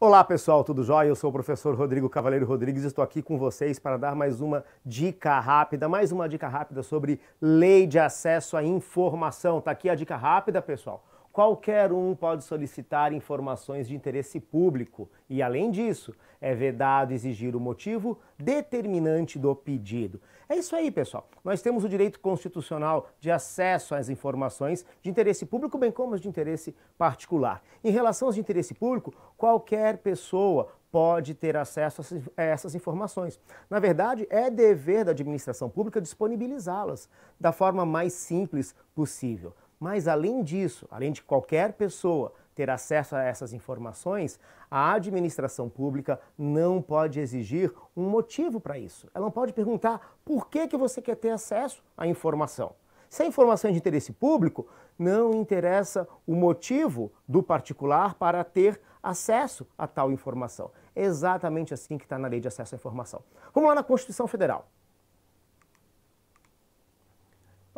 Olá pessoal, tudo jóia? Eu sou o professor Rodrigo Cavaleiro Rodrigues e estou aqui com vocês para dar mais uma dica rápida, mais uma dica rápida sobre lei de acesso à informação. Tá aqui a dica rápida, pessoal qualquer um pode solicitar informações de interesse público e, além disso, é vedado exigir o motivo determinante do pedido. É isso aí, pessoal. Nós temos o direito constitucional de acesso às informações de interesse público, bem como as de interesse particular. Em relação aos de interesse público, qualquer pessoa pode ter acesso a essas informações. Na verdade, é dever da administração pública disponibilizá-las da forma mais simples possível. Mas além disso, além de qualquer pessoa ter acesso a essas informações, a administração pública não pode exigir um motivo para isso. Ela não pode perguntar por que, que você quer ter acesso à informação. Se a informação é de interesse público, não interessa o motivo do particular para ter acesso a tal informação. É exatamente assim que está na Lei de Acesso à Informação. Vamos lá na Constituição Federal.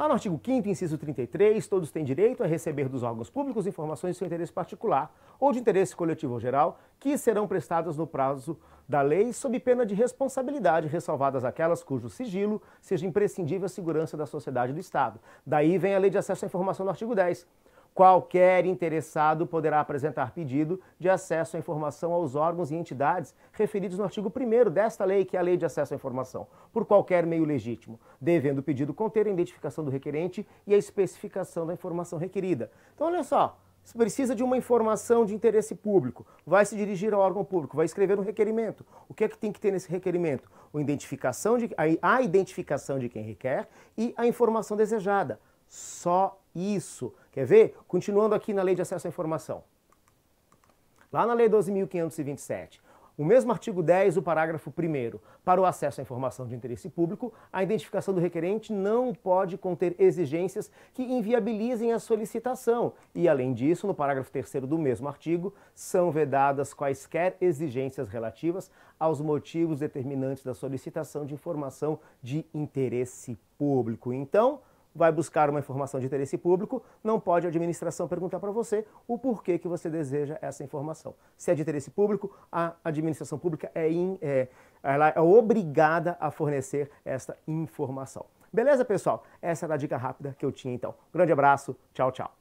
Lá no artigo 5 inciso 33, todos têm direito a receber dos órgãos públicos informações de seu interesse particular ou de interesse coletivo ou geral, que serão prestadas no prazo da lei, sob pena de responsabilidade, ressalvadas aquelas cujo sigilo seja imprescindível à segurança da sociedade e do Estado. Daí vem a lei de acesso à informação no artigo 10. Qualquer interessado poderá apresentar pedido de acesso à informação aos órgãos e entidades referidos no artigo 1 desta lei, que é a Lei de Acesso à Informação, por qualquer meio legítimo, devendo o pedido conter a identificação do requerente e a especificação da informação requerida. Então, olha só, se precisa de uma informação de interesse público, vai se dirigir ao órgão público, vai escrever um requerimento. O que é que tem que ter nesse requerimento? A identificação de, a identificação de quem requer e a informação desejada. Só isso. Quer ver? Continuando aqui na Lei de Acesso à Informação. Lá na Lei 12.527, o mesmo artigo 10, o parágrafo 1 para o acesso à informação de interesse público, a identificação do requerente não pode conter exigências que inviabilizem a solicitação. E, além disso, no parágrafo 3 do mesmo artigo, são vedadas quaisquer exigências relativas aos motivos determinantes da solicitação de informação de interesse público. Então, vai buscar uma informação de interesse público, não pode a administração perguntar para você o porquê que você deseja essa informação. Se é de interesse público, a administração pública é, in, é, ela é obrigada a fornecer essa informação. Beleza, pessoal? Essa era a dica rápida que eu tinha então. Grande abraço, tchau, tchau.